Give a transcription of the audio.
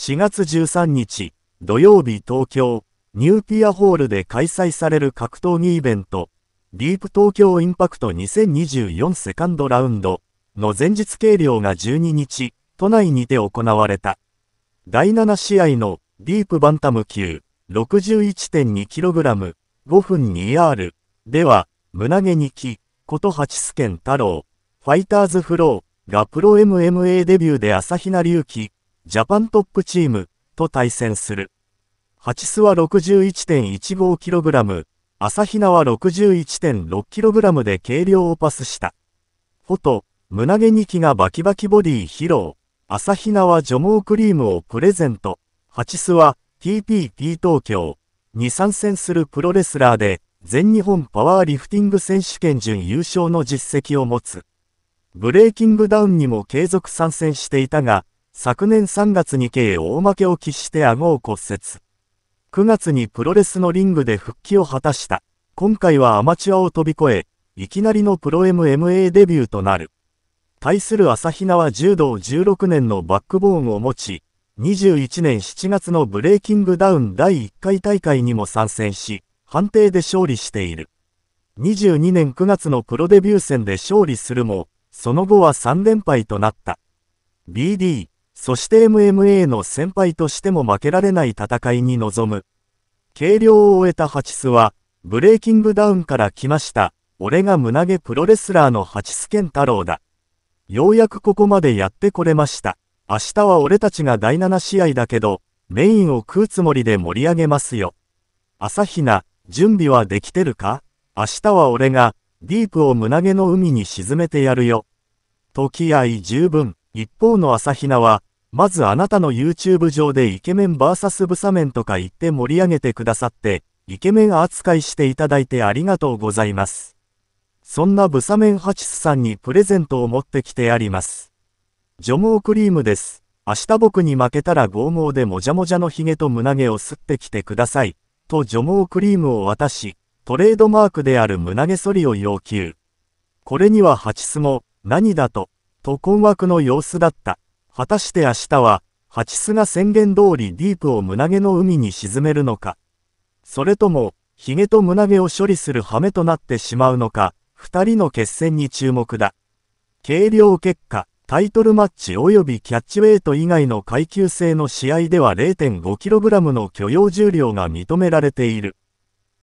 4月13日、土曜日東京、ニューピアホールで開催される格闘技イベント、ディープ東京インパクト2024セカンドラウンドの前日計量が12日、都内にて行われた。第7試合のディープバンタム級 61.2kg、5分 2R では、胸毛にき、こと八助太郎、ファイターズフローがプロ MMA デビューで朝比奈隆起、ジャパントップチームと対戦する。ハチスは 61.15kg、アサヒは 61.6kg で軽量をパスした。フォト、胸毛2機がバキバキボディ披露。朝サヒは除毛クリームをプレゼント。ハチスは TPP 東京に参戦するプロレスラーで全日本パワーリフティング選手権準優勝の実績を持つ。ブレーキングダウンにも継続参戦していたが、昨年3月に計大負けを喫して顎を骨折。9月にプロレスのリングで復帰を果たした。今回はアマチュアを飛び越え、いきなりのプロ MMA デビューとなる。対する朝比奈は柔道16年のバックボーンを持ち、21年7月のブレーキングダウン第1回大会にも参戦し、判定で勝利している。22年9月のプロデビュー戦で勝利するも、その後は3連敗となった。BD そして MMA の先輩としても負けられない戦いに臨む。軽量を終えたハチスは、ブレーキングダウンから来ました。俺が胸毛プロレスラーのハチスケン太郎だ。ようやくここまでやってこれました。明日は俺たちが第7試合だけど、メインを食うつもりで盛り上げますよ。朝比奈、準備はできてるか明日は俺が、ディープを胸毛の海に沈めてやるよ。と気合十分。一方の朝比奈は、まずあなたの YouTube 上でイケメン VS ブサメンとか言って盛り上げてくださって、イケメン扱いしていただいてありがとうございます。そんなブサメンハチスさんにプレゼントを持ってきてあります。除毛クリームです。明日僕に負けたら剛毛でもじゃもじゃのヒゲと胸毛を吸ってきてください。と除毛クリームを渡し、トレードマークである胸毛剃りを要求。これにはハチスも、何だと、と困惑の様子だった。果たして明日は、ハチスが宣言通りディープを胸毛の海に沈めるのか。それとも、ヒゲと胸毛を処理する羽目となってしまうのか、二人の決戦に注目だ。軽量結果、タイトルマッチ及びキャッチウェイト以外の階級制の試合では 0.5kg の許容重量が認められている。